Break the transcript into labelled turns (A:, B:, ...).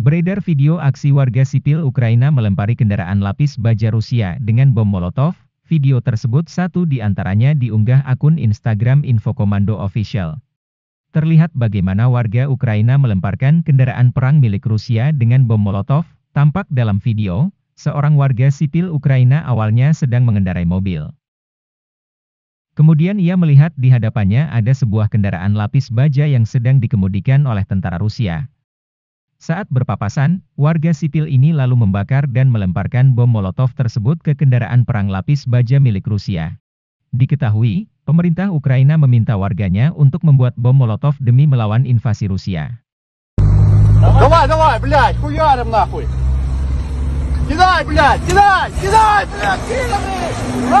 A: Beredar video aksi warga sipil Ukraina melempari kendaraan lapis baja Rusia dengan bom Molotov. Video tersebut satu di antaranya diunggah akun Instagram Info Komando Official. Terlihat bagaimana warga Ukraina melemparkan kendaraan perang milik Rusia dengan bom Molotov. Tampak dalam video, seorang warga sipil Ukraina awalnya sedang mengendarai mobil. Kemudian ia melihat di hadapannya ada sebuah kendaraan lapis baja yang sedang dikemudikan oleh tentara Rusia. Saat berpapasan, warga sipil ini lalu membakar dan melemparkan bom Molotov tersebut ke kendaraan perang lapis baja milik Rusia. Diketahui, pemerintah Ukraina meminta warganya untuk membuat bom Molotov demi melawan invasi Rusia.
B: Давай, давай, блядь, хуярим нахуй! Кидай, блядь, кидай, кидай, блядь, кидай!